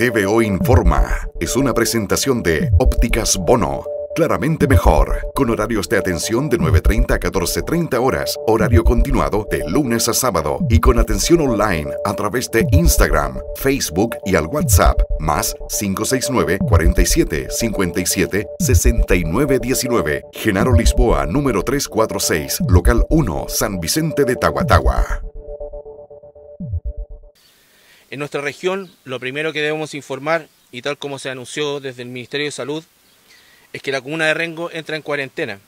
TVO Informa es una presentación de Ópticas Bono. Claramente mejor, con horarios de atención de 9.30 a 14.30 horas, horario continuado de lunes a sábado y con atención online a través de Instagram, Facebook y al WhatsApp, más 569 47 57 69 Genaro Lisboa, número 346, local 1, San Vicente de Tahuatahua. En nuestra región, lo primero que debemos informar, y tal como se anunció desde el Ministerio de Salud, es que la comuna de Rengo entra en cuarentena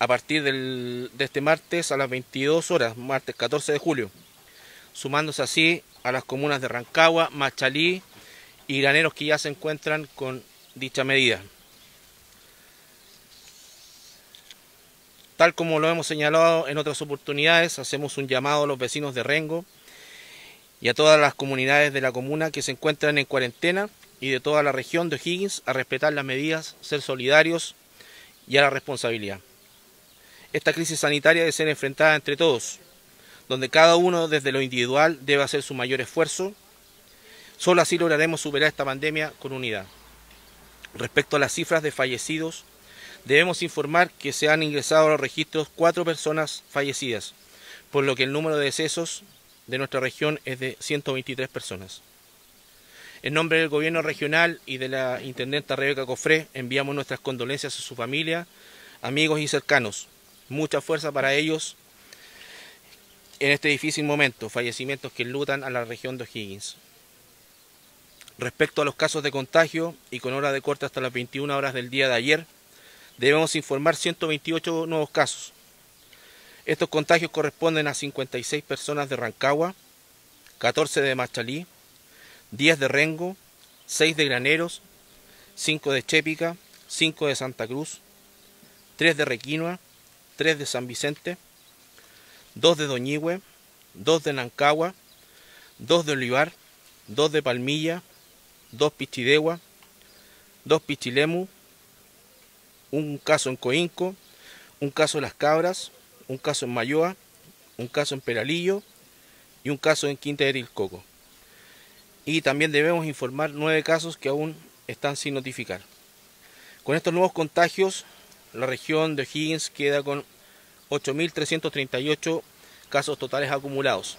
a partir de este martes a las 22 horas, martes 14 de julio, sumándose así a las comunas de Rancagua, Machalí y Graneros que ya se encuentran con dicha medida. Tal como lo hemos señalado en otras oportunidades, hacemos un llamado a los vecinos de Rengo y a todas las comunidades de la comuna que se encuentran en cuarentena y de toda la región de O'Higgins a respetar las medidas, ser solidarios y a la responsabilidad. Esta crisis sanitaria debe ser enfrentada entre todos, donde cada uno desde lo individual debe hacer su mayor esfuerzo. Solo así lograremos superar esta pandemia con unidad. Respecto a las cifras de fallecidos, debemos informar que se han ingresado a los registros cuatro personas fallecidas, por lo que el número de decesos de nuestra región es de 123 personas. En nombre del gobierno regional y de la intendenta Rebeca Cofré, enviamos nuestras condolencias a su familia, amigos y cercanos. Mucha fuerza para ellos en este difícil momento, fallecimientos que lutan a la región de O'Higgins. Respecto a los casos de contagio y con hora de corte hasta las 21 horas del día de ayer, debemos informar 128 nuevos casos, estos contagios corresponden a 56 personas de Rancagua, 14 de Machalí, 10 de Rengo, 6 de Graneros, 5 de Chépica, 5 de Santa Cruz, 3 de Requinoa, 3 de San Vicente, 2 de Doñigüe, 2 de Nancagua, 2 de Olivar, 2 de Palmilla, 2 Pichidegua, 2 Pichilemu, un caso en Coinco, un caso en Las Cabras, un caso en Mayoa, un caso en Peralillo y un caso en Quinta de Coco. Y también debemos informar nueve casos que aún están sin notificar. Con estos nuevos contagios, la región de O'Higgins queda con 8.338 casos totales acumulados.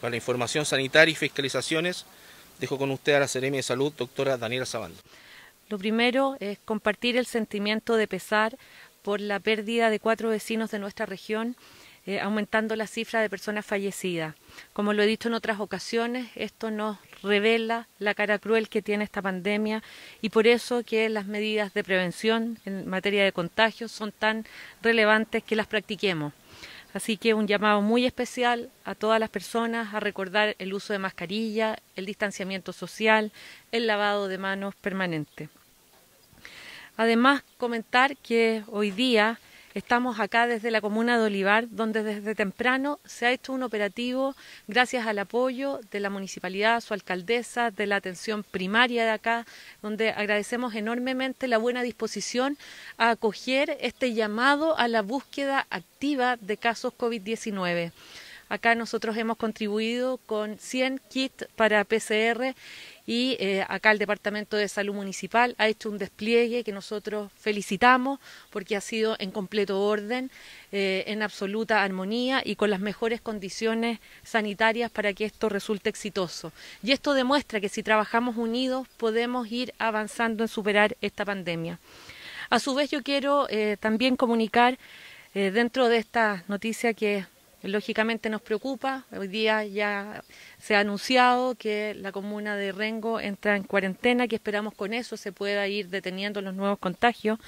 Para la información sanitaria y fiscalizaciones, dejo con usted a la Seremi de Salud, doctora Daniela Sabando. Lo primero es compartir el sentimiento de pesar por la pérdida de cuatro vecinos de nuestra región, eh, aumentando la cifra de personas fallecidas. Como lo he dicho en otras ocasiones, esto nos revela la cara cruel que tiene esta pandemia y por eso que las medidas de prevención en materia de contagios son tan relevantes que las practiquemos. Así que un llamado muy especial a todas las personas a recordar el uso de mascarilla, el distanciamiento social, el lavado de manos permanente. Además, comentar que hoy día Estamos acá desde la comuna de Olivar, donde desde temprano se ha hecho un operativo gracias al apoyo de la municipalidad, su alcaldesa, de la atención primaria de acá, donde agradecemos enormemente la buena disposición a acoger este llamado a la búsqueda activa de casos COVID-19. Acá nosotros hemos contribuido con 100 kits para PCR y eh, acá el Departamento de Salud Municipal ha hecho un despliegue que nosotros felicitamos porque ha sido en completo orden, eh, en absoluta armonía y con las mejores condiciones sanitarias para que esto resulte exitoso. Y esto demuestra que si trabajamos unidos podemos ir avanzando en superar esta pandemia. A su vez yo quiero eh, también comunicar dentro de esta noticia que Lógicamente nos preocupa, hoy día ya se ha anunciado que la comuna de Rengo entra en cuarentena, que esperamos con eso se pueda ir deteniendo los nuevos contagios.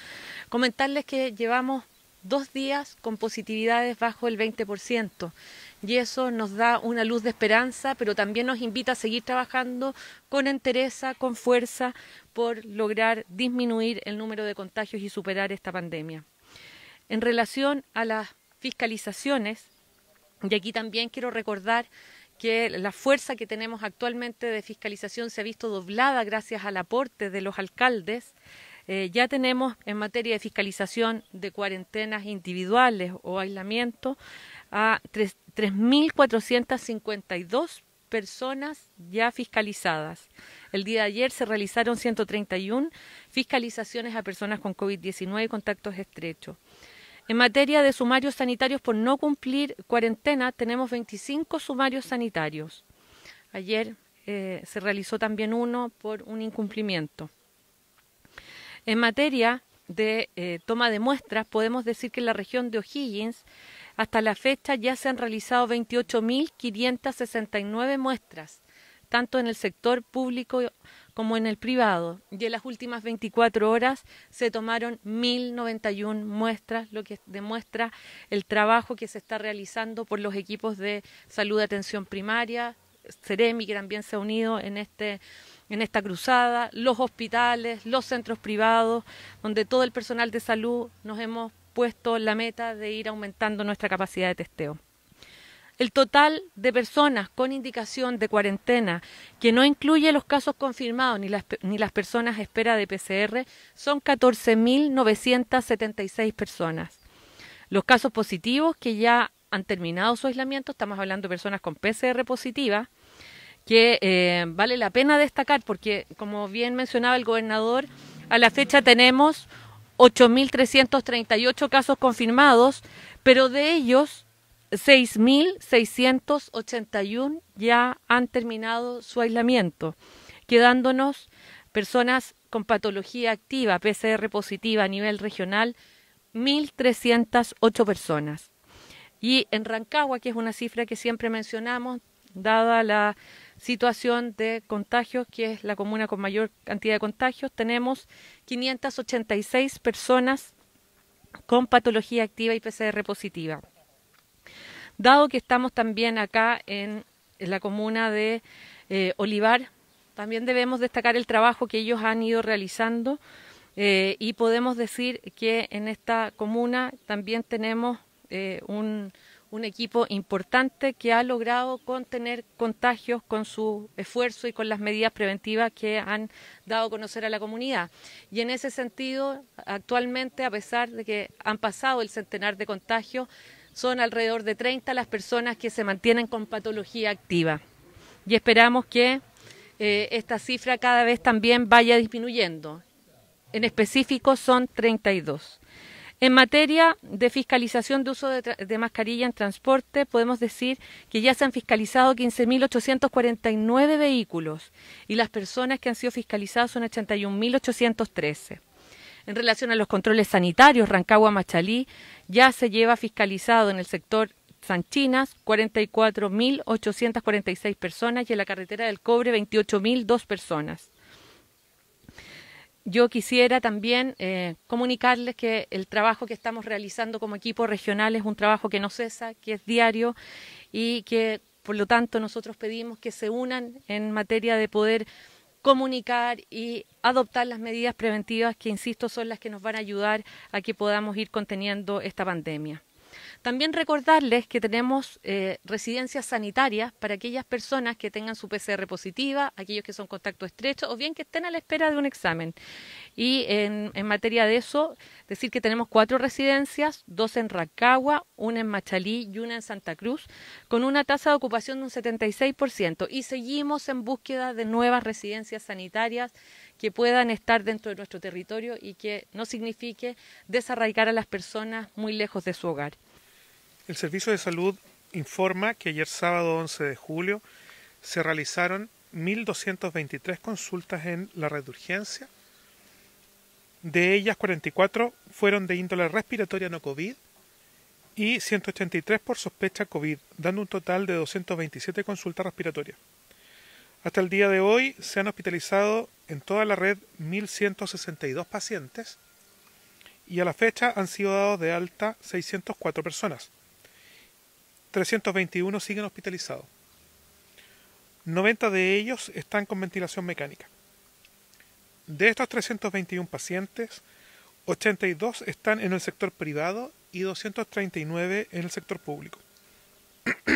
Comentarles que llevamos dos días con positividades bajo el 20%. Y eso nos da una luz de esperanza, pero también nos invita a seguir trabajando con entereza, con fuerza, por lograr disminuir el número de contagios y superar esta pandemia. En relación a las fiscalizaciones, y aquí también quiero recordar que la fuerza que tenemos actualmente de fiscalización se ha visto doblada gracias al aporte de los alcaldes. Eh, ya tenemos en materia de fiscalización de cuarentenas individuales o aislamiento a 3.452 personas ya fiscalizadas. El día de ayer se realizaron 131 fiscalizaciones a personas con COVID-19 y contactos estrechos. En materia de sumarios sanitarios por no cumplir cuarentena, tenemos 25 sumarios sanitarios. Ayer eh, se realizó también uno por un incumplimiento. En materia de eh, toma de muestras, podemos decir que en la región de O'Higgins, hasta la fecha ya se han realizado 28.569 muestras, tanto en el sector público como en el privado. Y en las últimas 24 horas se tomaron 1.091 muestras, lo que demuestra el trabajo que se está realizando por los equipos de salud de atención primaria, Ceremi, que también se ha unido en este en esta cruzada, los hospitales, los centros privados, donde todo el personal de salud nos hemos puesto la meta de ir aumentando nuestra capacidad de testeo. El total de personas con indicación de cuarentena, que no incluye los casos confirmados ni las, ni las personas a espera de PCR, son 14.976 personas. Los casos positivos que ya han terminado su aislamiento, estamos hablando de personas con PCR positiva, que eh, vale la pena destacar porque, como bien mencionaba el gobernador, a la fecha tenemos 8.338 casos confirmados, pero de ellos 6.681 ya han terminado su aislamiento, quedándonos personas con patología activa, PCR positiva a nivel regional, 1.308 personas. Y en Rancagua, que es una cifra que siempre mencionamos, dada la situación de contagios, que es la comuna con mayor cantidad de contagios, tenemos 586 personas con patología activa y PCR positiva dado que estamos también acá en, la comuna de eh, Olivar, también debemos destacar el trabajo que ellos han ido realizando eh, y podemos decir que en esta comuna también tenemos eh, un equipo importante que ha logrado contener contagios con su esfuerzo y con las medidas preventivas que han dado a conocer a la comunidad. Y en ese sentido, actualmente, a pesar de que han pasado el centenar de contagios, son alrededor de 30 las personas que se mantienen con patología activa. Y esperamos que eh, esta cifra cada vez también vaya disminuyendo. En específico son 32. En materia de fiscalización de uso de, de, mascarilla en transporte, podemos decir que ya se han fiscalizado 15.849 vehículos y las personas que han sido fiscalizadas son 81.813. En relación a los controles sanitarios, Rancagua-Machalí ya se lleva fiscalizado en el sector Sanchinas, 44.846 personas y en la carretera del Cobre, 28.002 personas. Yo quisiera también eh, comunicarles que el trabajo que estamos realizando como equipo regional es un trabajo que no cesa, que es diario y que, por lo tanto, nosotros pedimos que se unan en materia de poder comunicar y adoptar las medidas preventivas que, insisto, son las que nos van a ayudar a que podamos ir conteniendo esta pandemia. También recordarles que tenemos eh, residencias sanitarias para aquellas personas que tengan su PCR positiva, aquellos que son contacto estrecho o bien que estén a la espera de un examen. Y en, materia de eso, decir que tenemos cuatro residencias, dos en Racagua, una en Machalí y una en Santa Cruz, con una tasa de ocupación de un 76%. Y seguimos en búsqueda de nuevas residencias sanitarias que puedan estar dentro de nuestro territorio y que no signifique desarraigar a las personas muy lejos de su hogar. El Servicio de Salud informa que ayer sábado 11 de julio se realizaron 1.223 consultas en la red de urgencia, de ellas, 44 fueron de índole respiratoria no COVID y 183 por sospecha COVID, dando un total de 227 consultas respiratorias. Hasta el día de hoy se han hospitalizado en toda la red 1.162 pacientes y a la fecha han sido dados de alta 604 personas. 321 siguen hospitalizados. 90 de ellos están con ventilación mecánica. De estos 321 pacientes, 82 están en el sector privado y 239 en el sector público.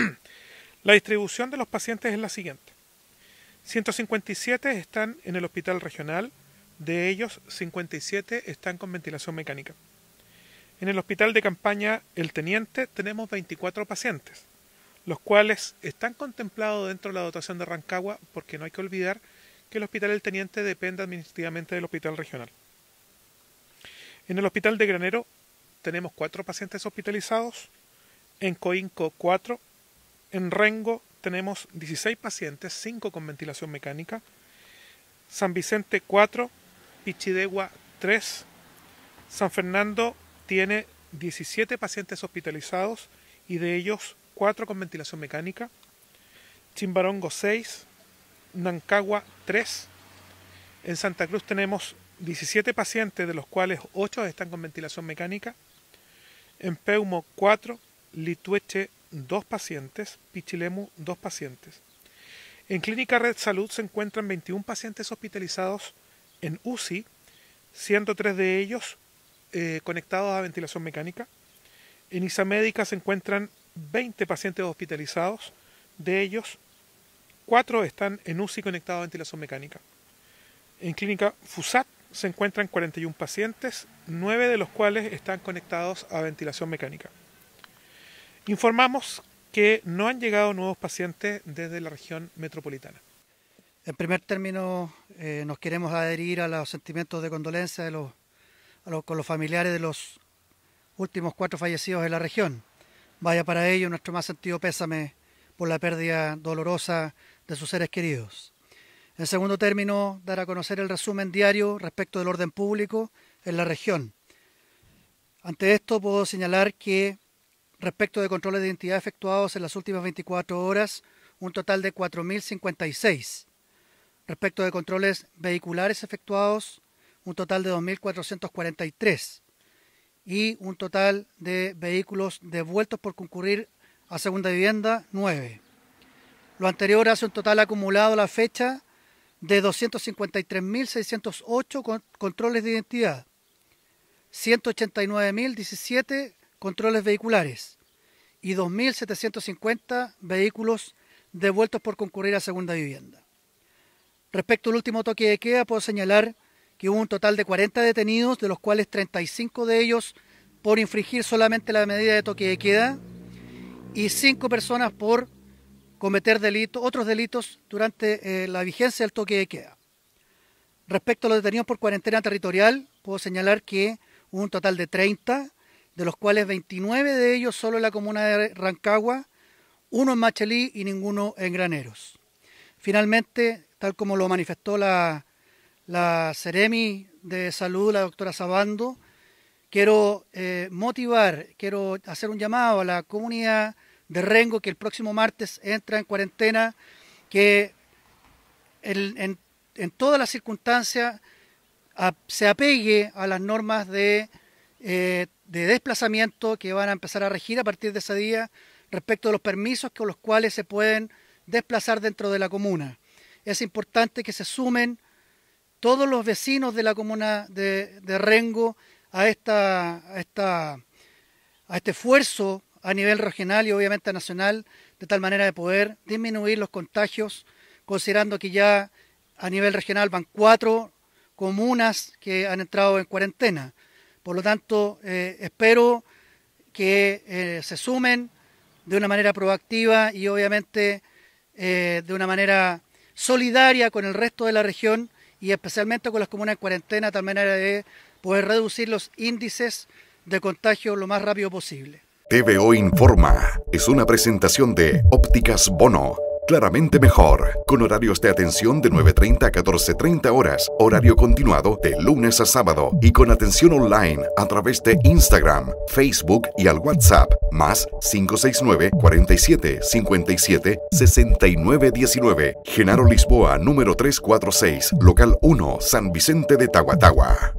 la distribución de los pacientes es la siguiente. 157 están en el hospital regional, de ellos 57 están con ventilación mecánica. En el hospital de campaña El Teniente tenemos 24 pacientes, los cuales están contemplados dentro de la dotación de Rancagua porque no hay que olvidar que el Hospital del Teniente depende administrativamente del Hospital Regional. En el Hospital de Granero tenemos cuatro pacientes hospitalizados, en Coinco 4, en Rengo tenemos 16 pacientes, 5 con ventilación mecánica, San Vicente 4, Pichidegua 3, San Fernando tiene 17 pacientes hospitalizados y de ellos 4 con ventilación mecánica, Chimbarongo 6, Nancagua 3. En Santa Cruz tenemos 17 pacientes, de los cuales 8 están con ventilación mecánica. En Peumo 4, Litueche 2 pacientes, Pichilemu 2 pacientes. En Clínica Red Salud se encuentran 21 pacientes hospitalizados en UCI, 103 de ellos eh, conectados a ventilación mecánica. En Isamédica se encuentran 20 pacientes hospitalizados, de ellos cuatro están en UCI conectados a ventilación mecánica. En clínica FUSAT se encuentran 41 pacientes, nueve de los cuales están conectados a ventilación mecánica. Informamos que no han llegado nuevos pacientes desde la región metropolitana. En primer término, eh, nos queremos adherir a los sentimientos de condolencia de los, con los familiares de los últimos cuatro fallecidos de la región. Vaya para ello nuestro más sentido pésame por la pérdida dolorosa de sus seres queridos. En segundo término, dar a conocer el resumen diario respecto del orden público en la región. Ante esto, puedo señalar que respecto de controles de identidad efectuados en las últimas 24 horas, un total de 4.056. Respecto de controles vehiculares efectuados, un total de 2.443. Y un total de vehículos devueltos por concurrir a segunda vivienda, 9. Lo anterior hace un total acumulado a la fecha de 253.608 controles de identidad, 189.017 controles vehiculares y 2.750 vehículos devueltos por concurrir a segunda vivienda. Respecto al último toque de queda, puedo señalar que hubo un total de 40 detenidos, de los cuales 35 de ellos por infringir solamente la medida de toque de queda y 5 personas por cometer delitos, otros delitos durante eh, la vigencia del toque de queda. Respecto a los detenidos por cuarentena territorial, puedo señalar que hubo un total de 30, de los cuales 29 de ellos solo en la comuna de Rancagua, uno en Machelí y ninguno en Graneros. Finalmente, tal como lo manifestó la, la Ceremi de Salud, la doctora Sabando, quiero eh, motivar, quiero hacer un llamado a la comunidad de Rengo, que el próximo martes entra en cuarentena, que en, todas las circunstancias se apegue a las normas eh, de, desplazamiento que van a empezar a regir a partir de ese día respecto de los permisos con los cuales se pueden desplazar dentro de la comuna. Es importante que se sumen todos los vecinos de la comuna de, de Rengo a, esta, a, esta, a este esfuerzo a nivel regional y obviamente nacional, de tal manera de poder disminuir los contagios, considerando que ya a nivel regional van cuatro comunas que han entrado en cuarentena. Por lo tanto, eh, espero que eh, se sumen de una manera proactiva y obviamente eh, de una manera solidaria con el resto de la región y especialmente con las comunas en cuarentena, de tal manera de poder reducir los índices de contagio lo más rápido posible. TVO Informa es una presentación de Ópticas Bono. Claramente mejor, con horarios de atención de 9.30 a 14.30 horas, horario continuado de lunes a sábado y con atención online a través de Instagram, Facebook y al WhatsApp más 569 47 57 Genaro Lisboa, número 346, local 1, San Vicente de Tahuatahua.